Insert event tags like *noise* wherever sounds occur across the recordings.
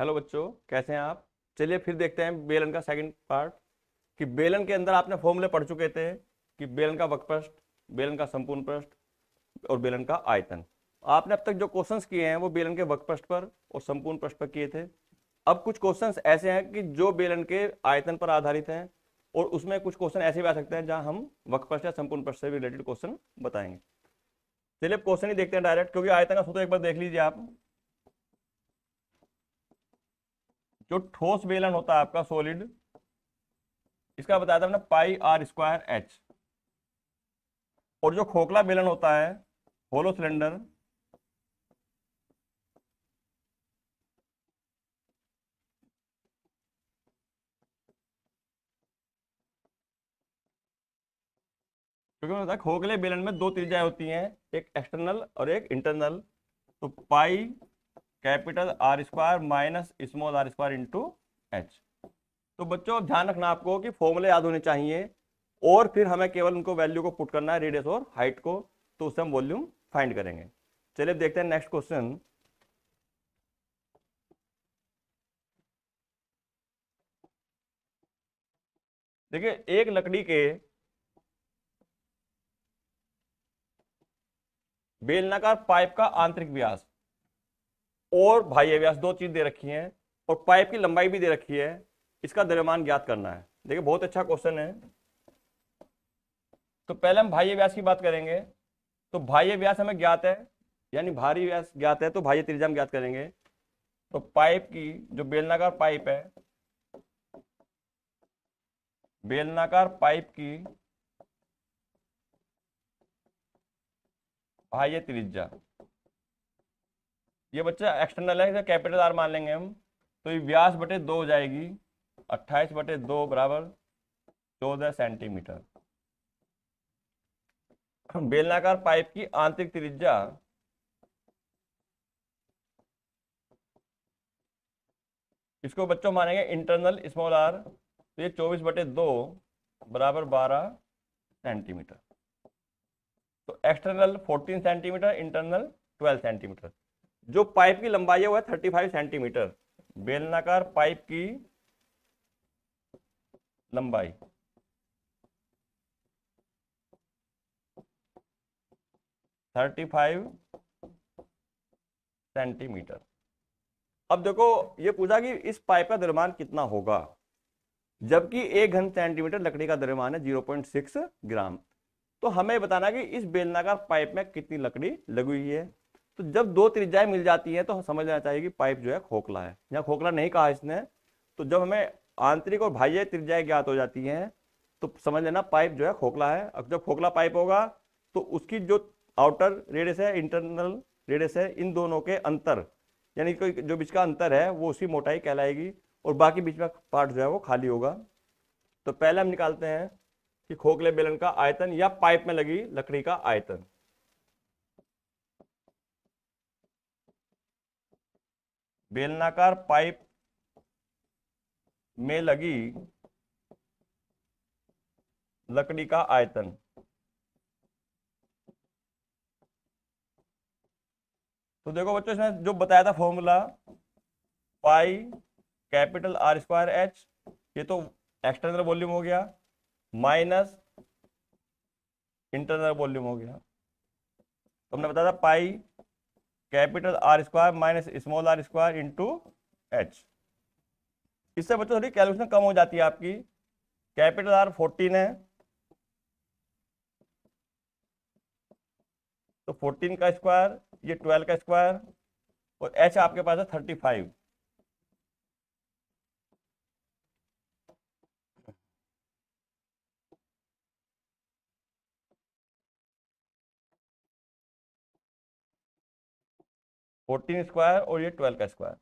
hello बच्चों कैसे हैं आप चलिए फिर देखते हैं बेलन का सेकंड पार्ट कि बेलन के अंदर आपने फॉर्मूले पढ़ चुके थे कि बेलन का वकपृष्ठ बेलन का संपूर्ण पृष्ठ और बेलन का आयतन आपने अब तक जो क्वेश्चंस किए हैं वो बेलन के वकपृष्ठ पर और संपूर्ण पृष्ठ पर किए थे अब कुछ क्वेश्चन ऐसे हैं कि जो बेलन के आयतन पर आधारित हैं और उसमें कुछ क्वेश्चन ऐसे भी आ सकते हैं जहाँ हम वकपृष्ठ या संपूर्ण पृष्ठ से रिलेटेड क्वेश्चन बताएंगे चलिए क्वेश्चन ही देखते हैं डायरेक्ट क्योंकि आयतन का सूत्र एक बार देख लीजिए आप जो ठोस बेलन होता है आपका सॉलिड इसका बताया था हमने पाई आर स्क्वायर एच और जो खोखला बेलन होता है होलो सिलेंडर क्योंकि तो खोखले बेलन में दो त्रिज्याएं होती हैं एक एक्सटर्नल और एक इंटरनल तो pi capital R square minus small R square into H तो बच्चों अब ध्यान रखना आपको कि फॉर्मूले याद होने चाहिए और फिर हमें केवल उनको वैल्यू को पुट करना है रेडियस और हाइट को तो उससे हम वॉल्यूम फाइंड करेंगे चलिए देखते हैं नेक्स्ट क्वेश्चन देखिए एक लकड़ी के बेलनाकार पाइप का आंतरिक व्यास और भाई व्यास दो चीज़ दे रखी है और पाइप की लंबाई भी दे रखी है इसका द्रव्यमान ज्ञात करना है देखिए बहुत अच्छा क्वेश्चन है तो पहले हम भाई व्यास की बात करेंगे तो भाई व्यास हमें ज्ञात है यानी भारी व्यास ज्ञात है तो भाई त्रिज्या हम ज्ञात करेंगे तो पाइप की जो बेलनाकार पाइप है बेलनाकार पाइप की भाई त्रिज्या ये बच्चा एक्सटर्नल है कैपिटल आर मान लेंगे हम तो ये व्यास बटे दो हो जाएगी अट्ठाईस बटे दो बराबर चौदह सेंटीमीटर बेलनाकार पाइप की आंतरिक त्रिज्या इसको बच्चों मानेंगे इंटरनल स्मॉल आर तो ये चौबीस बटे दो बराबर बारह सेंटीमीटर तो external fourteen centimetre internal twelve centimetre जो पाइप की लंबाई है वो है थर्टी फाइव सेंटीमीटर बेलनाकार पाइप की लंबाई थर्टी फाइव सेंटीमीटर अब देखो ये पूछा कि इस पाइप का द्रव्यमान कितना होगा जबकि एक घन सेंटीमीटर लकड़ी का द्रव्यमान है जीरो पॉइंट सिक्स ग्राम तो हमें बताना कि इस बेलनाकार पाइप में कितनी लकड़ी लगी हुई है तो जब दो त्रिज्याएं मिल जाती हैं तो समझ लेना चाहिए कि पाइप जो है खोखला है यहाँ खोखला नहीं कहा इसने तो जब हमें आंतरिक और बाह्य त्रिज्याएं ज्ञात हो जाती हैं तो समझ लेना पाइप जो है खोखला है अब जब खोखला पाइप होगा तो उसकी जो आउटर रेडियस है इंटरनल रेडियस है इन दोनों के अंतर यानी कि जो बीच का अंतर है वो उसी मोटाई कहलाएगी और बाकी बीच में पार्ट जो है वो खाली होगा तो पहले हम निकालते हैं कि खोखले बेलन का आयतन या पाइप में लगी लकड़ी का आयतन बेलनाकार पाइप में लगी लकड़ी का आयतन तो देखो बच्चों इसमें जो बताया था formula pi capital R square H ये तो एक्सटर्नल वॉल्यूम हो गया माइनस इंटरनल वॉल्यूम हो गया तो हमने बताया था pi capital R square minus small R square into H इससे बच्चों थोड़ी कैलकुलेशन कम हो जाती है आपकी कैपिटल आर फोर्टीन है तो फोर्टीन का स्क्वायर ये ट्वेल्व का स्क्वायर और एच आपके पास है थर्टी फाइव फोर्टीन स्क्वायर और ये ट्वेल्व का स्क्वायर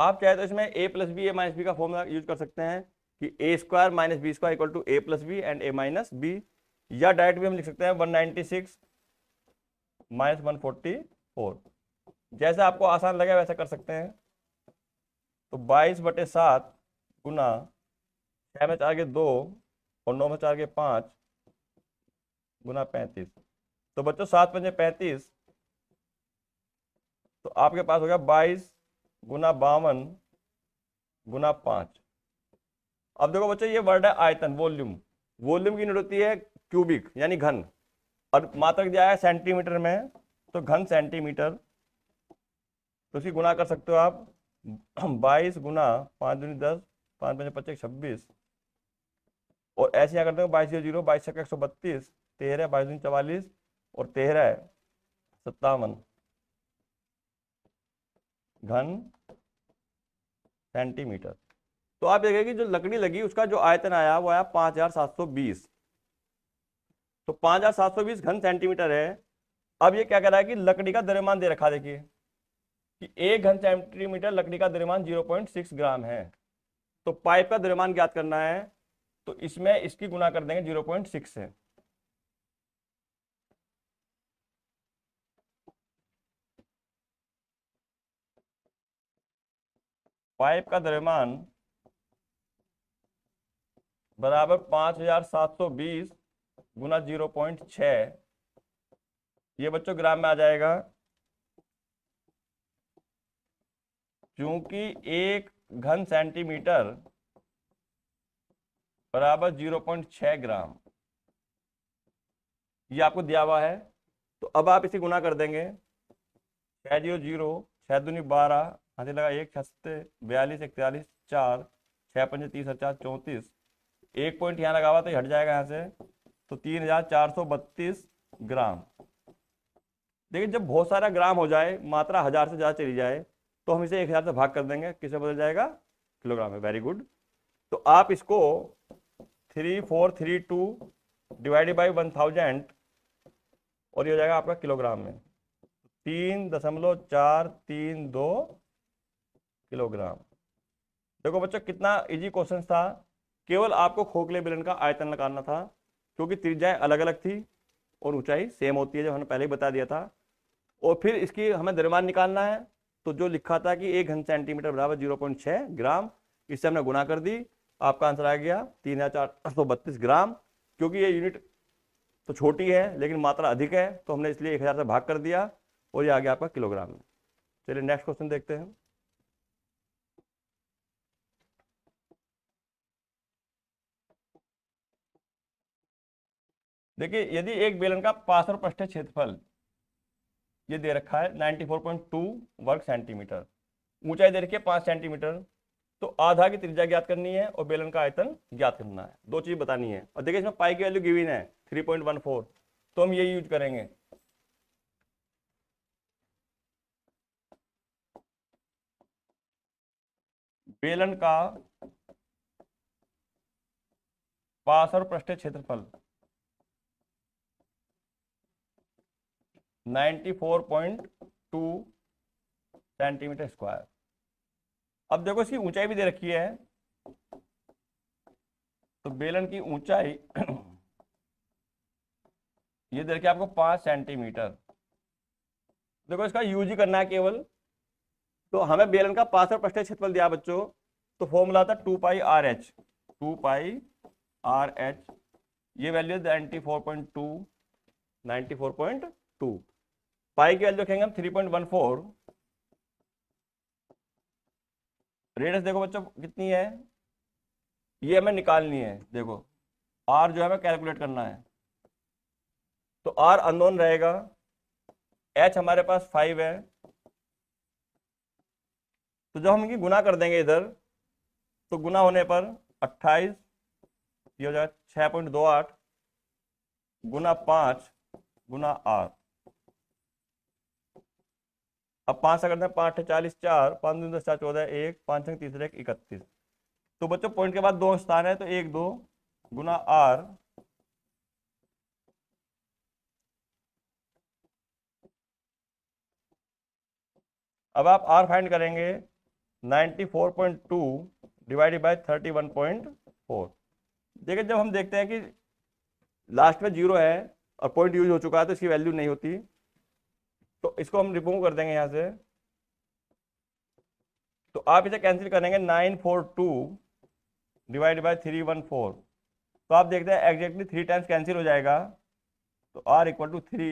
आप चाहे तो इसमें A plus B A minus B का फॉर्मूला यूज कर सकते हैं कि A square minus B square equal to A plus B and A minus B या डायरेक्ट भी हम लिख सकते हैं one ninety six minus one forty four जैसा आपको आसान लगे वैसा कर सकते हैं तो बाईस बटे सात गुना छः में चार के दो और नौ में चार के पाँच गुना पैंतीस तो बच्चों सात पंजे पैंतीस तो आपके पास हो गया बाईस गुना बावन गुना पांच अब देखो बच्चों ये वर्ड है आयतन वॉल्यूम वॉल्यूम की यूनिट होती है क्यूबिक यानी घन और मात्रक दिया है सेंटीमीटर में तो घन सेंटीमीटर तो इसकी गुना कर सकते हो आप बाईस गुना पांच दूनी दस पांच पंच पच्चीस छब्बीस और ऐसे यहाँ करते हो बाईस जीरो जीरो बाईस एक सौ बत्तीस तेरह बाईस दूनी चवालीस और तेरह है सत्तावन घन सेंटीमीटर तो आप देखेंगे जो लकड़ी लगी उसका जो आयतन आया वो आया पांच हजार सात सौ बीस तो पांच हजार सात सौ बीस घन सेंटीमीटर है अब ये क्या कह रहा है कि लकड़ी का द्रव्यमान दे रखा देखिए कि एक घन सेंटीमीटर लकड़ी का द्रव्यमान जीरो पॉइंट सिक्स ग्राम है तो पाइप का द्रव्यमान ज्ञात करना है तो इसमें इसकी गुना कर देंगे जीरो पॉइंट सिक्स है पाइप का द्रव्यमान बराबर पांच हजार सात सौ बीस गुना जीरो पॉइंट छ ये बच्चों ग्राम में आ जाएगा चूंकि एक घन सेंटीमीटर बराबर जीरो पॉइंट छ ग्राम ये आपको दिया हुआ है तो अब आप इसे गुना कर देंगे छह जीरो जीरो छह दूनी बारह हाथी लगा एक छत्ते बयालीस इकतालीस चार छः पंच तीस हजार चौंतीस एक पॉइंट यहाँ लगा हुआ तो हट जाएगा यहाँ से तो तीन हजार चार सौ बत्तीस ग्राम देखिए जब बहुत सारा ग्राम हो जाए मात्रा हजार से ज़्यादा चली जाए तो हम इसे एक हजार से भाग कर देंगे किसे बदल जाएगा किलोग्राम है वेरी गुड तो आप इसको three four three two divided by one thousand और ये हो जाएगा आपका किलोग्राम में तीन दशमलव चार तीन दो किलोग्राम देखो बच्चों कितना इजी क्वेश्चन था केवल आपको खोखले बेलन का आयतन लगाना था क्योंकि त्रिज्याएं अलग अलग थी और ऊंचाई सेम होती है जो हमने पहले ही बता दिया था और फिर इसकी हमें द्रव्यमान निकालना है तो जो लिखा था कि एक घन सेंटीमीटर बराबर जीरो पॉइंट छः ग्राम इससे हमने गुना कर दी आपका आंसर आ गया तीन हज़ार चार सौ बत्तीस ग्राम क्योंकि ये यूनिट तो छोटी है लेकिन मात्रा अधिक है तो हमने इसलिए एक हज़ार से भाग कर दिया और ये आ गया आपका किलोग्राम चलिए नेक्स्ट क्वेश्चन देखते हैं देखिए यदि एक बेलन का पार्श्व पृष्ठ क्षेत्रफल ये दे रखा है 94.2 वर्ग सेंटीमीटर ऊंचाई दे रखी है पांच सेंटीमीटर तो आधा की त्रिज्या ज्ञात करनी है और बेलन का आयतन ज्ञात करना है दो चीज़ बतानी है और देखिए इसमें पाई की वैल्यू गिविन है 3.14 तो हम ये यूज करेंगे बेलन का पासर पृष्ठ क्षेत्रफल 94.2 सेंटीमीटर स्क्वायर अब देखो इसकी ऊंचाई भी दे रखी है तो बेलन की ऊंचाई ये दे रखी है आपको पांच सेंटीमीटर देखो इसका यूज ही करना है केवल तो हमें बेलन का पास और पृष्ठ क्षेत्रफल दिया बच्चों तो फॉर्मूला था two pi R H two pi R H ये value ninety four point two ninety four point two pi की वैल्यू देखेंगे हम three point one four radius देखो बच्चों कितनी है ये हमें निकालनी है देखो आर जो है हमें कैलकुलेट करना है तो आर अनोन रहेगा एच हमारे पास फाइव है तो जब हम इनकी गुना कर देंगे इधर तो गुना होने पर अट्ठाईस ये हो जाएगा छः पॉइंट दो आठ गुना पाँच गुना आर अब पाँच सा करते हैं पाँच चालीस चार पाँच दो दस चार चौदह एक पाँच छः तीसरे एक इकतीस तो बच्चों पॉइंट के बाद दो स्थान है तो एक दो गुना आर अब आप आर फाइंड करेंगे ninety four point two divided by four देखिए जब हम देखते हैं कि लास्ट में जीरो है और पॉइंट यूज हो चुका है तो इसकी वैल्यू नहीं होती तो इसको हम रिमूव कर देंगे यहाँ से तो आप इसे कैंसिल करेंगे nine four two divide by three one four तो आप देखते हैं एग्जैक्टली थ्री टाइम्स कैंसिल हो जाएगा तो R equal to three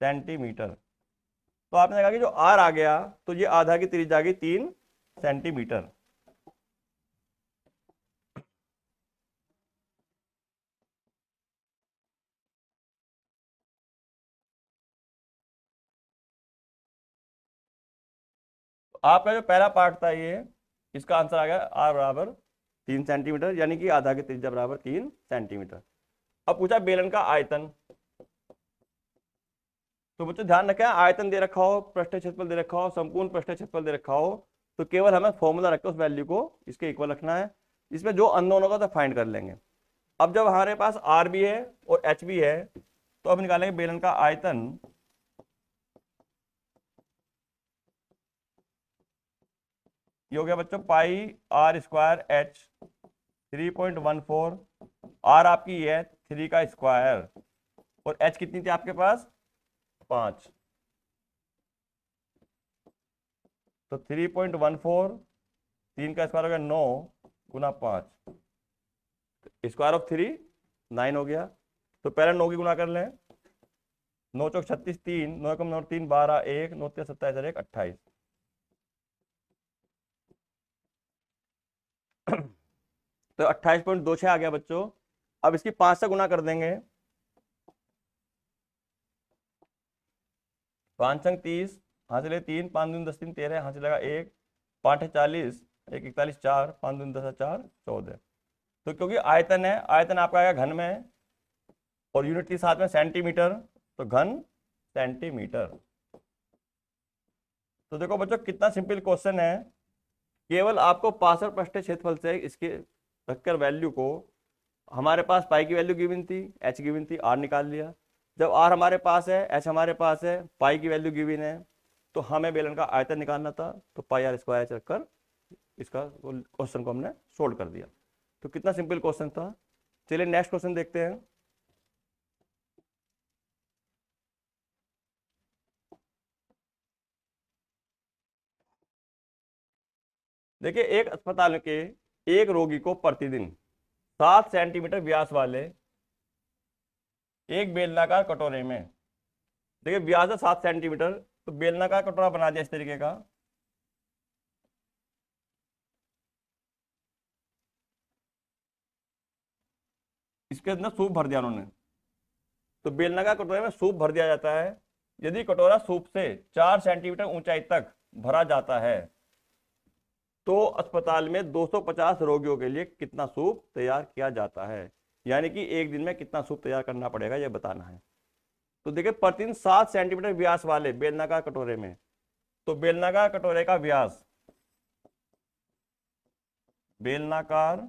centimetre तो आपने कहा कि जो आर आ गया तो ये आधा की त्रिज्या आ गई तीन सेंटीमीटर आपका जो पहला पार्ट था ये इसका आंसर आ गया आर बराबर तीन सेंटीमीटर यानी कि आधा के त्रिज्या बराबर तीन सेंटीमीटर अब पूछा बेलन का आयतन तो बच्चों ध्यान रखें आयतन दे रखा हो पृष्ठ क्षेत्रफल दे रखा हो संपूर्ण पृष्ठ क्षेत्रफल दे रखा हो तो केवल हमें फॉर्मूला रखकर उस वैल्यू को इसके इक्वल रखना है इसमें जो अननोन होगा तो फाइंड कर लेंगे अब जब हमारे पास आर भी है और एच भी है तो अब निकालेंगे बेलन का आयतन ये हो गया बच्चों pi R square H three point one four R आपकी ये है थ्री का स्क्वायर और एच कितनी थी आपके पास पांच तो थ्री पॉइंट वन फोर तीन का स्क्वायर हो गया नौ गुना पांच स्क्वायर ऑफ थ्री नाइन हो गया तो पहले नौ की गुना कर लें नौ चौक छत्तीस तीन नौ कम नौ तीन बारह एक नौ तेरह सत्ताईस एक अट्ठाईस तो अट्ठाईस पॉइंट दो छः आ गया बच्चों अब इसकी पाँच से गुना कर देंगे पाँच संग तीस हाँ चले तीन पाँच दून दस तीन तेरह हाथ लगा एक पाँच है चालीस एक इकतालीस चार पाँच दून दस चार चौदह तो क्योंकि आयतन है आयतन आपका आएगा घन में और यूनिट के साथ में सेंटीमीटर तो घन सेंटीमीटर तो देखो बच्चों कितना सिंपल क्वेश्चन है केवल आपको पासर पृष्ठ क्षेत्रफल से इसके रखकर वैल्यू को हमारे पास पाई की वैल्यू गिविन थी एच गिविन थी आर निकाल लिया जब आर हमारे पास है एच हमारे पास है पाई की वैल्यू गिविन है तो हमें बेलन का आयतन निकालना था तो पाई आर स्क्वायर एच रखकर इसका क्वेश्चन को हमने सोल्व कर दिया तो कितना सिंपल क्वेश्चन था चलिए नेक्स्ट क्वेश्चन देखते हैं देखिए एक अस्पताल के एक रोगी को प्रतिदिन सात सेंटीमीटर व्यास वाले एक बेलनाकार कटोरे में देखिए व्यास है सात सेंटीमीटर तो बेलनाकार कटोरा बना दिया इस तरीके का इसके अंदर सूप भर दिया उन्होंने तो बेलनाकार कटोरे में सूप भर दिया जाता है यदि कटोरा सूप से चार सेंटीमीटर ऊंचाई तक भरा जाता है तो अस्पताल में 250 रोगियों के लिए कितना सूप तैयार किया जाता है यानी कि एक दिन में कितना सूप तैयार करना पड़ेगा यह बताना है तो देखिए प्रतिदिन सात सेंटीमीटर व्यास वाले बेलनाकार कटोरे में तो बेलनाकार कटोरे का व्यास बेलनाकार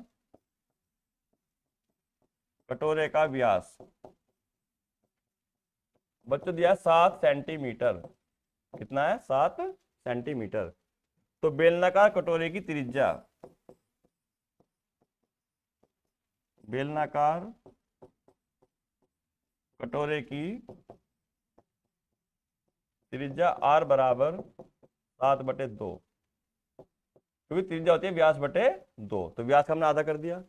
कटोरे का व्यास बच्चों दिया सात सेंटीमीटर कितना है सात सेंटीमीटर तो बेलनाकार कटोरे की त्रिज्या बेलनाकार कटोरे की त्रिज्या आर बराबर सात बटे दो क्योंकि त्रिज्या होती है व्यास बटे दो तो व्यास का हमने आधा कर दिया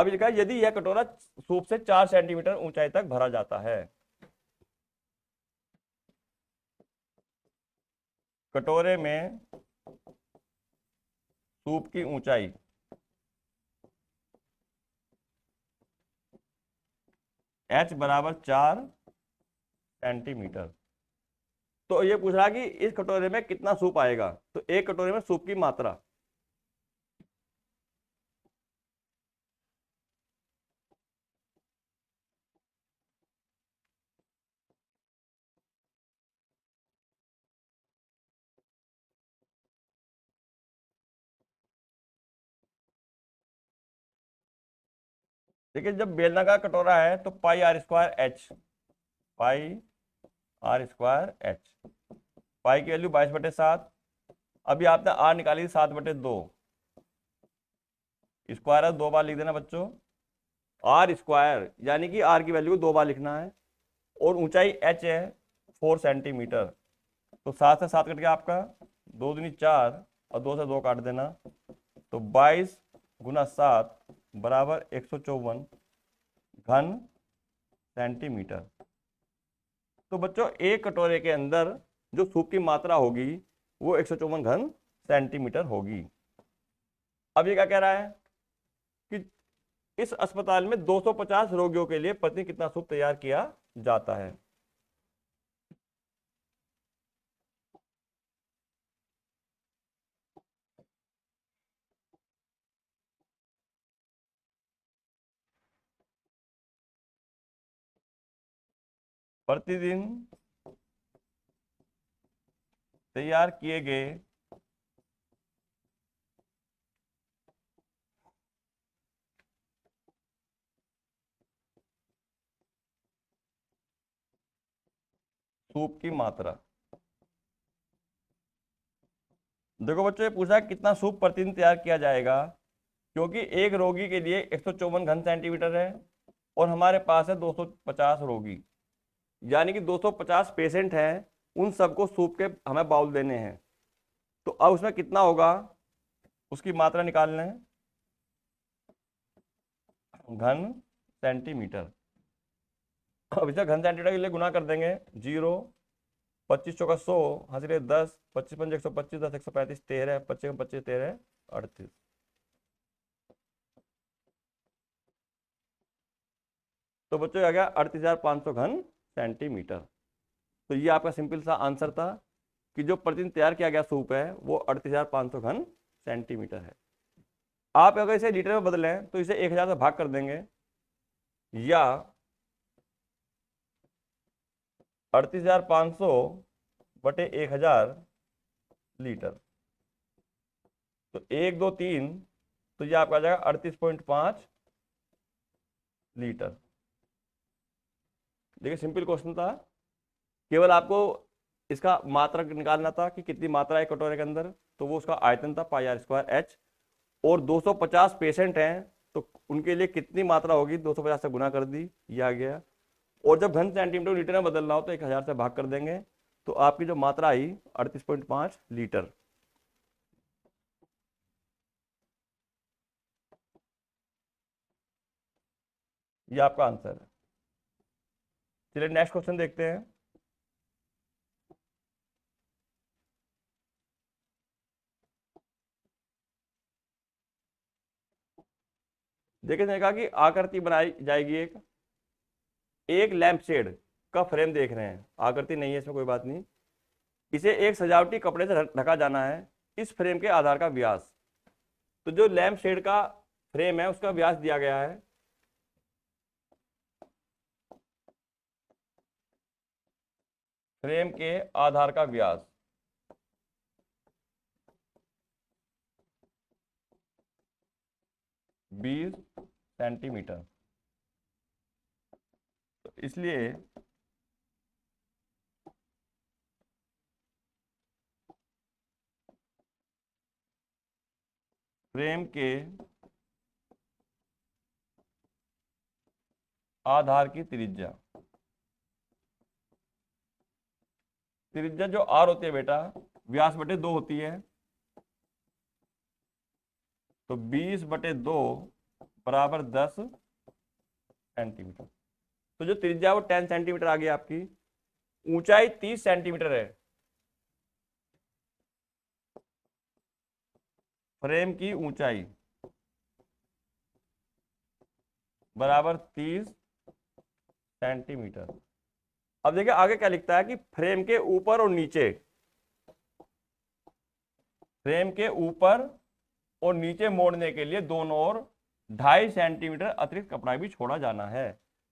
अब लिखा यदि यह कटोरा सूप से चार सेंटीमीटर ऊंचाई तक भरा जाता है कटोरे में स्तूप की ऊंचाई एच बराबर चार सेंटीमीटर तो ये पूछ रहा कि इस कटोरे में कितना सूप आएगा तो एक कटोरे में सूप की मात्रा देखिए जब बेलना का कटोरा है तो pi R square H pi R square H pi की वैल्यू बाईस बटे सात अभी आपने आर निकाली सात बटे दो स्क्वायर दो बार लिख देना बच्चों आर स्क्वायर यानी कि आर की वैल्यू को दो बार लिखना है और ऊंचाई एच है फोर सेंटीमीटर तो सात से सात कट गया आपका दो दूनी चार और दो से दो काट देना तो बाईस गुना सात बराबर एक घन सेंटीमीटर तो बच्चों एक कटोरे के अंदर जो सूप की मात्रा होगी वो एक घन सेंटीमीटर होगी अब ये क्या कह रहा है कि इस अस्पताल में 250 रोगियों के लिए प्रतिदिन कितना सूप तैयार किया जाता है प्रतिदिन तैयार किए गए सूप की मात्रा देखो बच्चों पूछा कितना सूप प्रतिदिन तैयार किया जाएगा क्योंकि एक रोगी के लिए एक घन सेंटीमीटर है और हमारे पास है 250 रोगी यानी कि 250 पेशेंट हैं उन सबको सूप के हमें बाउल देने हैं तो अब उसमें कितना होगा उसकी मात्रा निकाल लें घन सेंटीमीटर अब इसे घन सेंटीमीटर के लिए गुना कर देंगे जीरो पच्चीस चौका सौ हजरे दस पच्चीस पंच एक सौ पच्चीस दस एक सौ पैंतीस तेरह पच्चीस पच्चीस तेरह अड़तीस तो बच्चों आ गया अड़तीस हजार पाँच सौ घन सेंटीमीटर तो ये आपका सिंपल सा आंसर था कि जो प्रतिदिन तैयार किया गया सूप है वो अड़तीस हज़ार पाँच सौ घन सेंटीमीटर है आप अगर इसे लीटर में बदलें तो इसे एक हज़ार से भाग कर देंगे या अड़तीस हज़ार पाँच सौ बटे एक हज़ार लीटर तो एक दो तीन तो ये आपका आ जाएगा अड़तीस पॉइंट पाँच लीटर देखिए सिंपल क्वेश्चन था केवल आपको इसका मात्रा निकालना था कि कितनी मात्रा है कटोरे के अंदर तो वो उसका आयतन था पाई आर स्क्वायर एच और 250 पेशेंट हैं तो उनके लिए कितनी मात्रा होगी 250 से गुना कर दी ये आ गया और जब घन सेंटीमीटर लीटर में बदलना हो तो एक हज़ार से भाग कर देंगे तो आपकी जो मात्रा आई अड़तीस पॉइंट लीटर ये आपका आंसर है चलिए नेक्स्ट क्वेश्चन देखते हैं देखिए कहा कि आकृति बनाई जाएगी एक एक लैंप शेड का फ्रेम देख रहे हैं आकृति नहीं है इसमें कोई बात नहीं इसे एक सजावटी कपड़े से ढका जाना है इस फ्रेम के आधार का व्यास तो जो लैंप शेड का फ्रेम है उसका व्यास दिया गया है फ्रेम के आधार का व्यास बीस सेंटीमीटर तो इसलिए फ्रेम के आधार की त्रिज्या त्रिज्या जो आर होती है बेटा व्यास बटे दो होती है तो बीस बटे दो बराबर दस सेंटीमीटर तो जो त्रिज्या वो टेन सेंटीमीटर आ गई आपकी ऊंचाई तीस सेंटीमीटर है फ्रेम की ऊंचाई बराबर तीस सेंटीमीटर अब देखिए आगे क्या लिखता है कि फ्रेम के ऊपर और नीचे फ्रेम के ऊपर और नीचे मोड़ने के लिए दोनों ओर ढाई सेंटीमीटर अतिरिक्त कपड़ा भी छोड़ा जाना है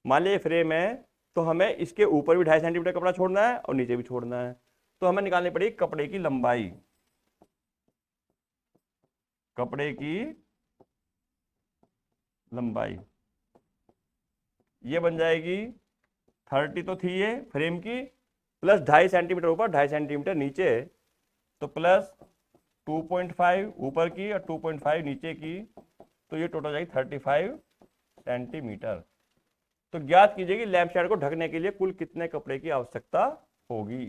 मान लीजिए फ्रेम है तो हमें इसके ऊपर भी ढाई सेंटीमीटर कपड़ा छोड़ना है और नीचे भी छोड़ना है तो हमें निकालनी पड़ेगी कपड़े की लंबाई कपड़े की लंबाई ये बन जाएगी थर्टी तो थी ये फ्रेम की प्लस ढाई सेंटीमीटर ऊपर ढाई सेंटीमीटर नीचे तो प्लस 2.5 ऊपर की और 2.5 नीचे की तो ये टोटल जाएगी 35 सेंटीमीटर तो ज्ञात कीजिए कि लैम्प शेड को ढकने के लिए कुल कितने कपड़े की आवश्यकता होगी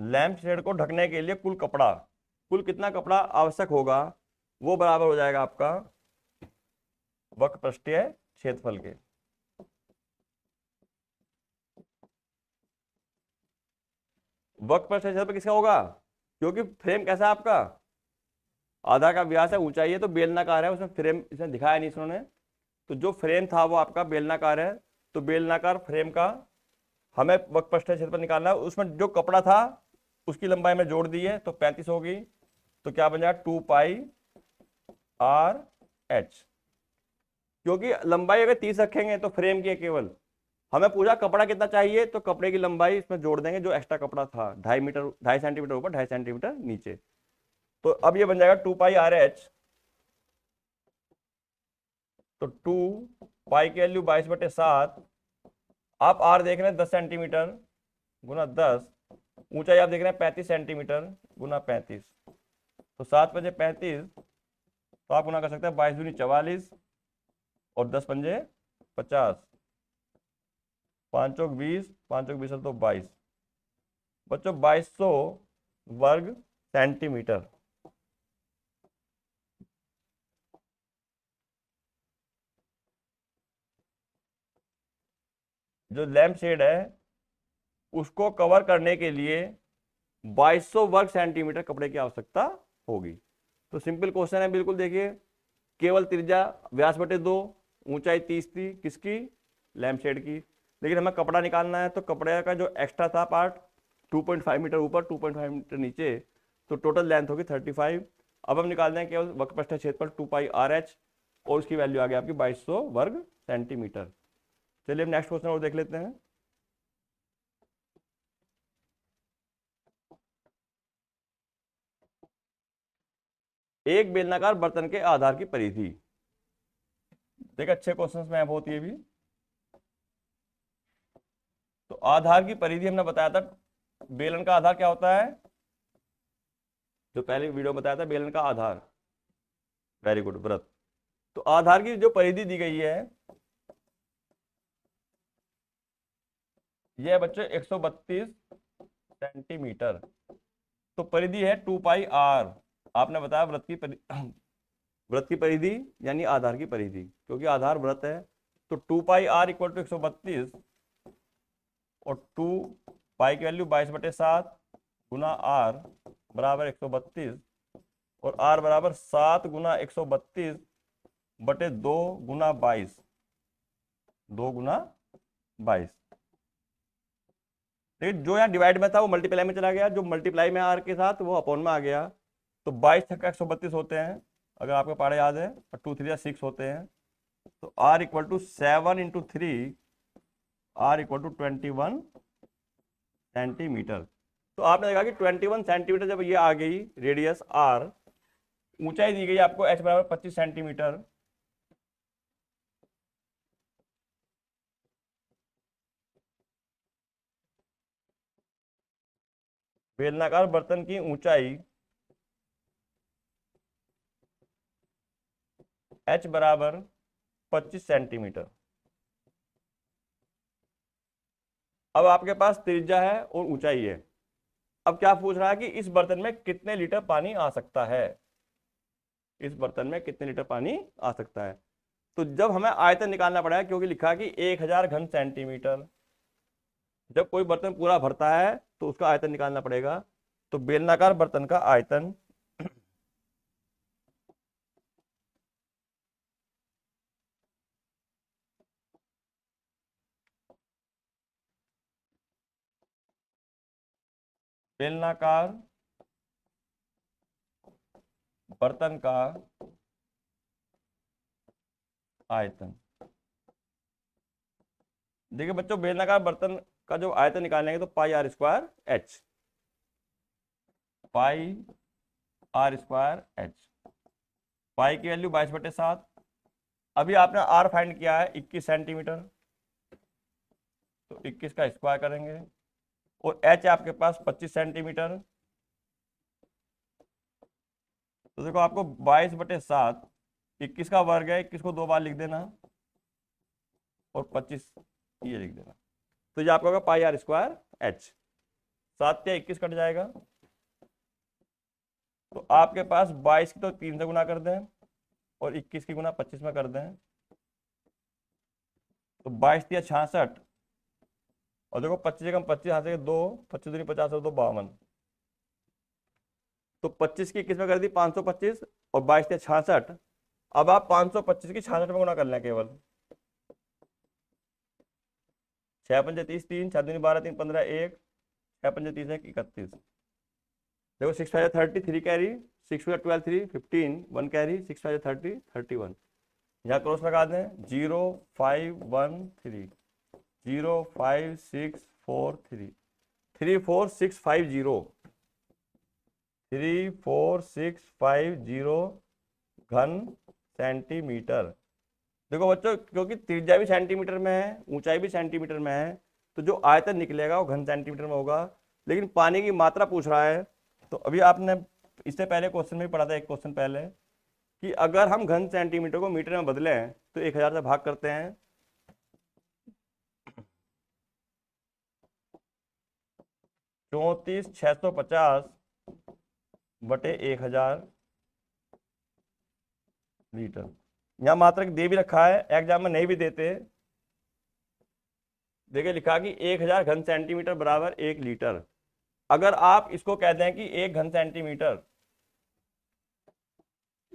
लैम्प शेड को ढकने के लिए कुल कपड़ा कुल कितना कपड़ा आवश्यक होगा वो बराबर हो जाएगा आपका वक पृष्ठीय क्षेत्रफल के वक पृष्ठ क्षेत्रफल किसका होगा क्योंकि फ्रेम कैसा है आपका आधा का व्यास है ऊंचाई है तो बेलनाकार है उसमें फ्रेम इसमें दिखाया नहीं उन्होंने तो जो फ्रेम था वो आपका बेलनाकार है तो बेलनाकार फ्रेम का हमें वक्र पृष्ठ क्षेत्रफल निकालना है उसमें जो कपड़ा था उसकी लंबाई में जोड़ दी है तो पैंतीस होगी तो क्या बन जाएगा टू पाई आर एच क्योंकि लंबाई अगर तीस रखेंगे तो फ्रेम की है केवल हमें पूछा कपड़ा कितना चाहिए तो कपड़े की लंबाई इसमें जोड़ देंगे जो एक्स्ट्रा कपड़ा था ढाई मीटर ढाई सेंटीमीटर ऊपर ढाई सेंटीमीटर नीचे तो अब ये बन जाएगा टू पाई आर एच तो टू पाई की वैल्यू बाईस बटे सात आप आर देख रहे हैं दस सेंटीमीटर गुना दस ऊंचाई आप देख रहे हैं पैंतीस सेंटीमीटर गुना पैंतीस तो सात पंजे पैंतीस तो आप गुना कर सकते हैं बाईस दूनी चवालीस और दस पंजे पचास पाँचों बीस पाँचों बीस तो बाईस बच्चों बाईस सौ वर्ग सेंटीमीटर जो लैम्प शेड है उसको कवर करने के लिए 2200 वर्ग सेंटीमीटर कपड़े की आवश्यकता होगी तो सिंपल क्वेश्चन है बिल्कुल देखिए केवल त्रिज्या व्यास बटे दो ऊंचाई तीस थी किसकी शेड की लेकिन हमें कपड़ा निकालना है तो कपड़े का जो एक्स्ट्रा था पार्ट 2.5 मीटर ऊपर 2.5 मीटर नीचे तो टोटल लेंथ होगी 35 अब हम निकाल दें केवल वक्रपृष्ठ पर टू पाई आर एच और उसकी वैल्यू आ गई आपकी 2200 वर्ग सेंटीमीटर चलिए हम नेक्स्ट क्वेश्चन और देख लेते हैं एक बेलनाकार बर्तन के आधार की परिधि देख अच्छे क्वेश्चन में बहुत ये भी तो आधार की परिधि हमने बताया था बेलन का आधार क्या होता है जो पहले वीडियो में बताया था बेलन का आधार वेरी गुड व्रत तो आधार की जो परिधि दी गई है यह बच्चों 132 सेंटीमीटर तो परिधि है टू पाई आर आपने बताया व्रत की परि... *clears throat* व्रत की परिधि यानी आधार की परिधि क्योंकि आधार व्रत है तो two pi R equal to एक सौ बत्तीस और टू पाई की वैल्यू बाईस बटे सात गुना आर बराबर एक सौ बत्तीस और आर बराबर सात गुना एक सौ बत्तीस बटे दो गुना बाईस दो गुना बाईस देखिए जो यहाँ डिवाइड में था वो मल्टीप्लाई में चला गया जो मल्टीप्लाई में आर के साथ वो अपॉन में आ गया तो बाईस छक्का एक सौ बत्तीस होते हैं अगर आपके पारे याद है और टू थ्री या सिक्स होते हैं तो R equal to seven into three R equal to twenty one centimetre तो आपने देखा कि ट्वेंटी वन सेंटीमीटर जब ये आ गई रेडियस आर ऊंचाई दी गई आपको एच बराबर पच्चीस सेंटीमीटर बेलनाकार बर्तन की ऊंचाई एच बराबर पच्चीस सेंटीमीटर अब आपके पास त्रिज्या है और ऊंचाई है अब क्या पूछ रहा है कि इस बर्तन में कितने लीटर पानी आ सकता है इस बर्तन में कितने लीटर पानी आ सकता है तो जब हमें आयतन निकालना पड़ेगा क्योंकि लिखा कि एक हजार घन सेंटीमीटर जब कोई बर्तन पूरा भरता है तो उसका आयतन निकालना पड़ेगा तो बेलनाकार बर्तन का आयतन बेलनाकार बर्तन का आयतन देखिए बच्चों बेलनाकार बर्तन का जो आयतन निकालेंगे तो pi R square H pi R square H pi की वैल्यू बाईस बटे सात अभी आपने आर फाइंड किया है इक्कीस सेंटीमीटर तो इक्कीस का स्क्वायर करेंगे और एच आपके पास 25 सेंटीमीटर तो देखो आपको 22 बटे सात इक्कीस का वर्ग है इक्कीस को दो बार लिख देना और 25 ये लिख देना तो ये आपका होगा पाई आर स्क्वायर एच सात या इक्कीस कट जाएगा तो आपके पास 22 की तो तीन से गुना कर दें और 21 की गुना 25 में कर दें तो 22 या छियासठ और देखो पच्चीस एकम पच्चीस यहाँ से दो पच्चीस दूनी पचास और दो बावन तो पच्चीस की किस में कर दी पाँच सौ पच्चीस और बाईस से छियासठ अब आप पाँच सौ पच्चीस की छियासठ में गुना कर लें केवल छह पंजे तीस तीन छह दूनी बारह तीन पंद्रह एक छह पंजे तीस एक इकतीस देखो six five thirty three carry six five twelve three fifteen one carry six five thirty thirty one यहाँ क्रॉस लगा दें zero five one three zero five six four three three four six five zero three four six five zero घन centimetre देखो बच्चों क्योंकि त्रिज्या भी centimetre में है ऊंचाई भी सेंटीमीटर में है तो जो आयतन निकलेगा वो घन सेंटीमीटर में होगा लेकिन पानी की मात्रा पूछ रहा है तो अभी आपने इससे पहले क्वेश्चन में पढ़ा था एक क्वेश्चन पहले कि अगर हम घन सेंटीमीटर को मीटर में बदलें तो एक हज़ार से भाग करते हैं चौंतीस छः सौ पचास बटे एक हजार लीटर यहाँ मात्रक दे भी रखा है एग्जाम में नहीं भी देते देखिए लिखा कि एक हजार घन सेंटीमीटर बराबर एक लीटर अगर आप इसको कह दें कि एक घन सेंटीमीटर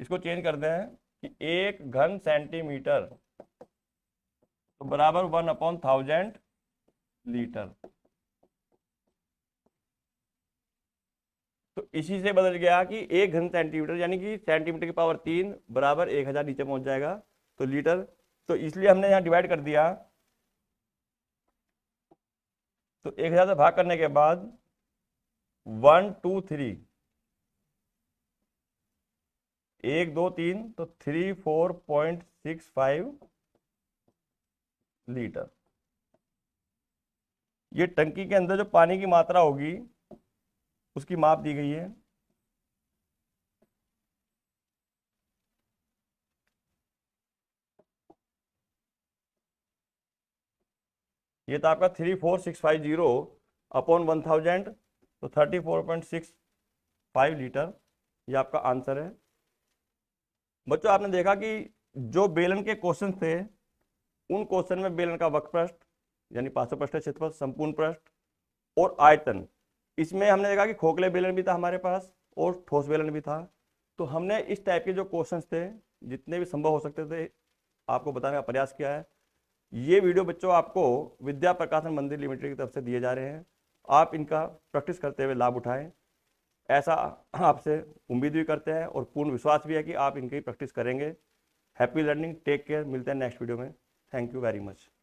इसको चेंज कर दें कि एक घन सेंटीमीटर तो बराबर वन अपॉन थाउजेंड लीटर तो इसी से बदल गया कि एक घन सेंटीमीटर यानी कि सेंटीमीटर की पावर तीन बराबर एक हज़ार नीचे पहुंच जाएगा तो लीटर तो इसलिए हमने यहां डिवाइड कर दिया तो एक हज़ार से भाग करने के बाद वन टू थ्री एक दो तीन तो three four point six five litre ये टंकी के अंदर जो पानी की मात्रा होगी उसकी माप दी गई है ये था आपका three four six five zero upon one thousand तो thirty four point six five litre ये आपका आंसर है बच्चों आपने देखा कि जो बेलन के क्वेश्चन थे उन क्वेश्चन में बेलन का प्रश्न यानी पार्श्व पृष्ठ क्षेत्रफल संपूर्ण प्रश्न और आयतन इसमें हमने देखा कि खोखले बेलन भी था हमारे पास और ठोस बेलन भी था तो हमने इस टाइप के जो क्वेश्चंस थे जितने भी संभव हो सकते थे आपको बताने का प्रयास किया है ये वीडियो बच्चों आपको विद्या प्रकाशन मंदिर लिमिटेड की तरफ से दिए जा रहे हैं आप इनका प्रैक्टिस करते हुए लाभ उठाएं ऐसा आपसे उम्मीद भी करते हैं और पूर्ण विश्वास भी है कि आप इनकी प्रैक्टिस करेंगे हैप्पी लर्निंग टेक केयर मिलते हैं नेक्स्ट वीडियो में थैंक यू वेरी मच